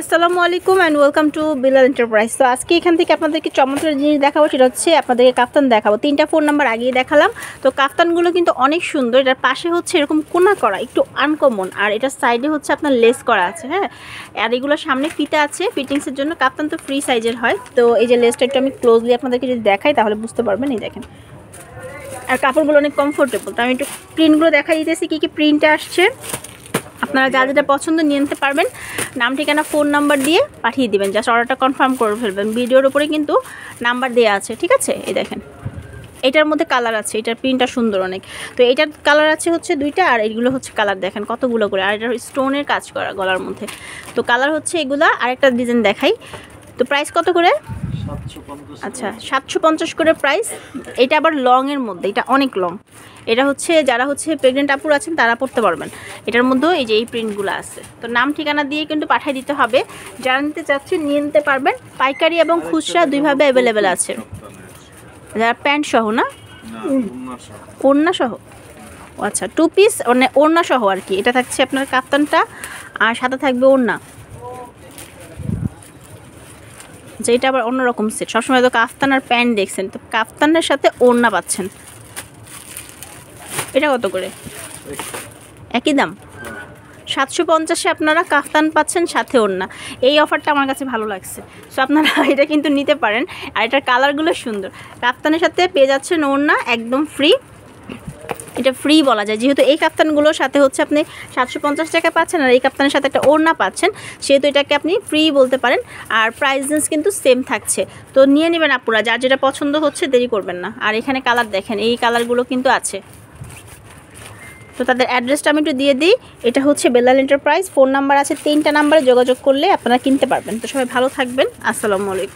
আসসালামু আলাইকুম and welcome to Bilal enterprise তো আজকে এখান থেকে আপনাদেরকে চমৎকার জিনিস দেখাবো সেটা হচ্ছে আপনাদেরকে কাফতান দেখাবো তিনটা ফোন নাম্বার আগেই দেখালাম তো কাফতানগুলো কিন্তু অনেক সুন্দর এটার পাশে হচ্ছে এরকম কোনা করা একটু আনকমন আর এটার সাইডে হচ্ছে আপনার লেস করা আছে হ্যাঁ আর এগুলো সামনে ফিতে আছে ফিটিংসের জন্য কাফতান তো ফ্রি সাইজের হয় তো এই যে লেসটা একটু আমি ক্লোজলি আপনাদেরকে যদি দেখাই তাহলে বুঝতে পারবেন এই দেখেন আর কাপড়গুলো অনেক কমফোর্টেবল তো আমি একটু প্রিন্টগুলো দেখাই দিতেছি কী কী প্রিন্ট আসছে আপনারা যা যেটা পছন্দ নিয়ে নিতে পারবেন নাম ঠিকানা ফোন নাম্বার দিয়ে পাঠিয়ে দেবেন জাস্ট অর্ডারটা কনফার্ম করে ফেলবেন ভিডিওর ওপরে কিন্তু নাম্বার দেওয়া আছে ঠিক আছে এই দেখেন এটার মধ্যে কালার আছে এটার প্রিন্টটা সুন্দর অনেক তো এটার কালার আছে হচ্ছে দুইটা আর এইগুলো হচ্ছে কালার দেখেন কতগুলো করে আর এটা স্টোনের কাজ করা গলার মধ্যে তো কালার হচ্ছে এগুলা আরেকটা ডিজাইন দেখাই তো প্রাইস কত করে আচ্ছা সাতশো পঞ্চাশ করে প্রাইস এটা আবার লংয়ের মধ্যে এটা অনেক লং এটা হচ্ছে যারা হচ্ছে প্রেগনেন্ট আপুর আছেন তারা পড়তে পারবেন এটার মধ্যেও এই যে এই প্রিন্টগুলো আছে তো নাম ঠিকানা দিয়ে কিন্তু পাঠিয়ে দিতে হবে যারা নিতে চাচ্ছেন নিয়ে নিতে পারবেন পাইকারি এবং খুচরা দুইভাবে অ্যাভেলেবেল আছে যারা প্যান্ট সহ না ওড়না সহ আচ্ছা টু পিস মানে ওড়না সহ আর কি এটা থাকছে আপনার কাপ্তানটা আর সাথে থাকবে ওড়না এটা আবার অন্যরকম সেট সবসময় তো কাফতানার প্যান্ট দেখছেন তো কাফতানের সাথে ওড়না পাচ্ছেন এটা কত করে একই দাম সাতশো পঞ্চাশে আপনারা কাফতান পাচ্ছেন সাথে ওড়না এই অফারটা আমার কাছে ভালো লাগছে সো আপনারা এটা কিন্তু নিতে পারেন আর এটার কালারগুলো সুন্দর কাফতানের সাথে পেয়ে যাচ্ছেন ওড়না একদম ফ্রি এটা ফ্রি বলা যায় যেহেতু এই কাপ্তানগুলোর সাথে হচ্ছে আপনি সাতশো পঞ্চাশ টাকা পাচ্ছেন আর এই কাপ্তানের সাথে একটা ওড়না পাচ্ছেন সেহেতু এটাকে আপনি ফ্রি বলতে পারেন আর প্রাইস রেঞ্জ কিন্তু সেম থাকছে তো নিয়ে নেবেন আপুরা যার যেটা পছন্দ হচ্ছে দেরি করবেন না আর এখানে কালার দেখেন এই কালারগুলো কিন্তু আছে তো তাদের অ্যাড্রেসটা আমি একটু দিয়ে দিই এটা হচ্ছে বেলাল এন্টারপ্রাইজ ফোন নাম্বার আছে তিনটা নাম্বারে যোগাযোগ করলে আপনারা কিনতে পারবেন তো সবাই ভালো থাকবেন আসসালামু আলাইকুম